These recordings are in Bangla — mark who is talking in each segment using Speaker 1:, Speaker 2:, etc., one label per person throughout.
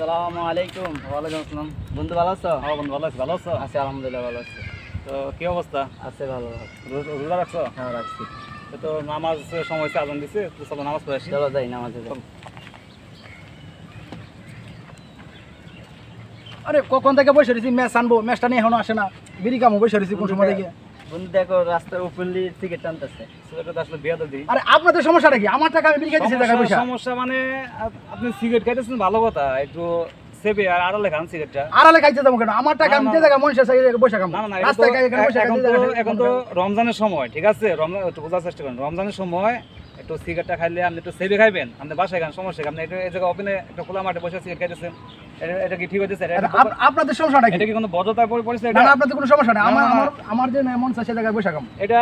Speaker 1: আসসালামু আলাইকুম ওয়ালাইকুম আসসালাম বন্ধু ভালো আছো হ্যাঁ বন্ধু ভালো আছি ভালো আছো আছি আলহামদুলিল্লাহ ভালো আছি তো কি অবস্থা আছে ভালো রোজা রাখছো হ্যাঁ রাখছি তো নামাজ সময় আজান দিছে তো চলো নামাজ পড়ে আসি চলো যাই নামাজে
Speaker 2: আরে কখন থেকে বসে রয়েছি ম্যাচ আনবো ম্যাচটা নিয়ে এখনো আসে না বিড়ি কামো
Speaker 1: বসে রয়েছি কোন সময় থেকে রমজানের সময় ঠিক আছে বোঝার চেষ্টা করেন রমজানের সময় একটু সিগারেটটা খাইলে আপনি একটু সেবে খাইবেন আপনি বাসায় খান সমস্যা আপনি একটু এই জায়গায় খোলা মাঠে বসে সিগারেট খাইতেছেন এটা কি ঠিক হচ্ছে স্যার আপনাদের সমস্যাটা এটা কি কোনো বদ্ধতায় পড়েছে এটা না আপনাদের
Speaker 2: কোনো সমস্যা নেই আমার আমার আমার যে মেমন চাষে জায়গায় বসে কাম
Speaker 1: এটা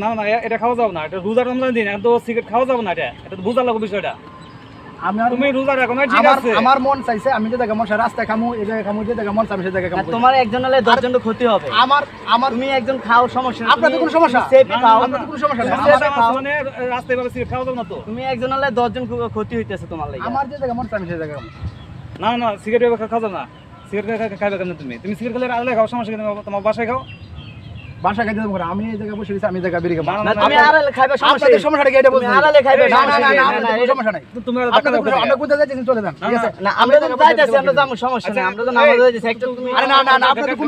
Speaker 1: না না এটা খাওয়া যাবে না এটা রোজা রমজান দিন এখন সিগারেট খাওয়া যাবে না এটা এটা বুঝা লাগবে বিষয়টা আমার
Speaker 2: একজন হলে 10 ক্ষতি হবে আমার একজন খাও সমস্যা আপনাদের কোনো সমস্যা সেফ কোনো সমস্যা
Speaker 1: তুমি একজন হলে 10 জন ক্ষতি হইতেছে তোমার যে মন চাইছে জায়গা না না সিগারেট খাওয়া না সিগারেট খাইবে কেন তুমি তুমি সিগারেট খেলে আলাদা খাও সমস্যা তোমার বাসায় খাও কি সমস্যা কোনো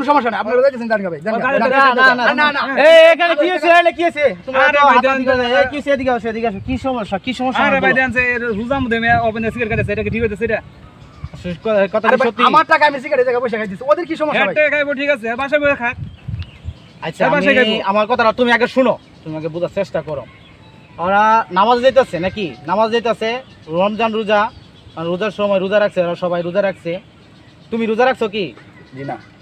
Speaker 1: সমস্যা নাই কি কি এদিকে কি সমস্যা কি সমস্যা হুজাম আচ্ছা,
Speaker 2: আমার কথাটা তুমি আগে শুনো তুমি আগে বোঝার চেষ্টা করো ওরা নামাজ যেতেছে নাকি নামাজ যেতেছে রমজান রোজা রোজার সময় রোজা রাখছে ওরা সবাই রোজা রাখছে তুমি রোজা রাখছো কি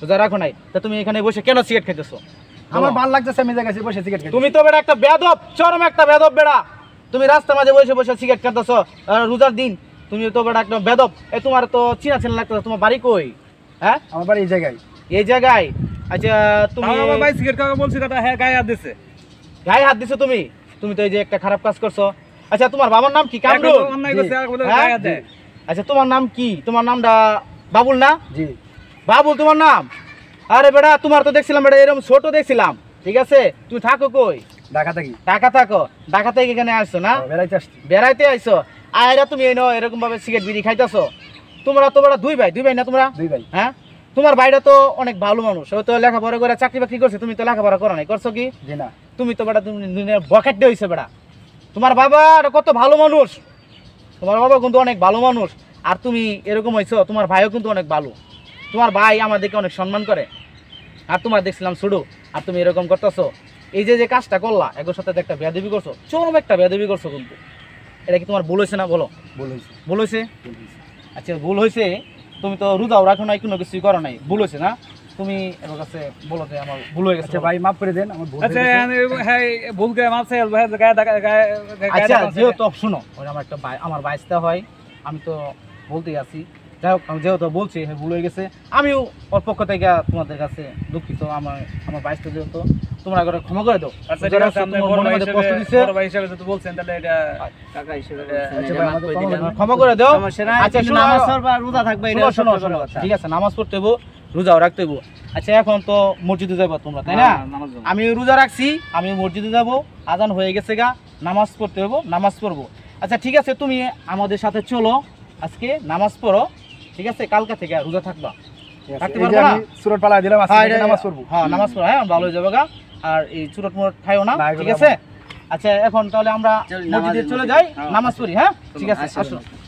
Speaker 2: রোজা রাখো নাই তা তুমি এখানে বসে কেন সিগারেট খেতেছো আমার ভালো লাগতেছে আমি জায়গায় বসে সিগারেট তুমি তো একটা বেদব চরম একটা বেদব বেড়া তুমি রাস্তার মাঝে বসে বসে সিগারেট খেতেছো রোজার দিন তুমি তো বড় একদম বেদব এ তোমার তো চিনা চেনা লাগতো তোমার বাড়ি কই হ্যাঁ আমার বাড়ি এই জায়গায় এই জায়গায় আচ্ছা তুমি আমার ভাই সিগারেট কাকা বলছি দাদা হ্যাঁ গায়ে হাত দিছে গায়ে হাত দিছে তুমি তুমি তো এই যে একটা খারাপ কাজ করছো আচ্ছা তোমার বাবার নাম কি কামরুল নাই হ্যাঁ? গায়ে আচ্ছা তোমার নাম কি তোমার নামটা বাবুল না জি বাবুল তোমার নাম আরে বেটা তোমার তো দেখছিলাম বেটা এরকম ছোট দেখছিলাম ঠিক আছে তুমি থাকো কই ঢাকা থাকি ঢাকা থাকো ঢাকা থেকে এখানে আসছো না হ্যাঁ, বেড়াইতে আসছো বেড়াইতে আইছো আয়রা তুমি এই এরকম ভাবে সিগারেট বিড়ি খাইতেছো তোমরা তোমরা দুই ভাই দুই ভাই না তোমরা দুই ভাই হ্যাঁ তোমার ভাইটা তো অনেক ভালো মানুষ ওই তো লেখাপড়া করে চাকরি বাকরি করছে তুমি তো লেখাপড়া করো নাই করছো কি না তুমি তো বেটা তুমি বকেট দিয়ে হয়েছে বেটা তোমার বাবা কত ভালো মানুষ তোমার বাবা কিন্তু অনেক ভালো মানুষ আর তুমি এরকম হয়েছো তোমার ভাইও কিন্তু অনেক ভালো তোমার ভাই আমাদেরকে অনেক সম্মান করে আর তোমার দেখছিলাম শুডু আর তুমি এরকম করতেছো এই যে যে কাজটা করলা একের সাথে একটা বেয়াদবি করছো চরম একটা বেয়াদবি করছো কিন্তু এটা কি তোমার ভুল হয়েছে না বলো ভুল হয়েছে আচ্ছা ভুল হয়েছে
Speaker 1: তুমি তো রোজাও রাখো নাই কোনো কিছুই করো নাই ভুল হয়েছে না তুমি আমার কাছে বলো যে আমার ভুল হয়ে গেছে আচ্ছা, ভাই মাফ করে দেন আমার ভুল আচ্ছা হ্যাঁ ভুল করে মাফ গায়ে দাগা গায়ে আচ্ছা, যেহেতু
Speaker 2: শুনো ওই আমার একটা ভাই আমার বাইসটা হয় আমি তো বলতেই আছি যাই হোক আমি যেহেতু বলছি ভুল হয়ে গেছে আমিও ওর পক্ষ থেকে তোমাদের কাছে দুঃখিত আমার আমার বাইসটা যেহেতু তোমরা করে ক্ষমা করে দাও আচ্ছা, আচ্ছা, ক্ষমা
Speaker 1: করে দাও আচ্ছা, ঠিক আছে
Speaker 2: নামাজ পড়তে রোজাও রাখতে আচ্ছা এখন তো মসজিদে যাবো তোমরা তাই না হ্যাঁ, আমি রোজা রাখছি আমি মসজিদে যাবো আজান হয়ে গেছে গা নামাজ পড়তে হবো নামাজ পড়বো আচ্ছা ঠিক আছে তুমি আমাদের সাথে চলো আজকে নামাজ পড়ো ঠিক আছে কালকা থেকে রোজা থাকবা থাকতে পারবো না সুরট পালা দিলাম হ্যাঁ, নামাজ পড়বো হ্যাঁ নামাজ পড়ো হ্যাঁ ভালো হয়ে গা আর এই চুরট মুরট খাইও না ঠিক আছে আচ্ছা এখন তাহলে আমরা মসজিদে চলে যাই হ্যাঁ। নামাজ পড়ি হ্যাঁ ঠিক আছে আসুন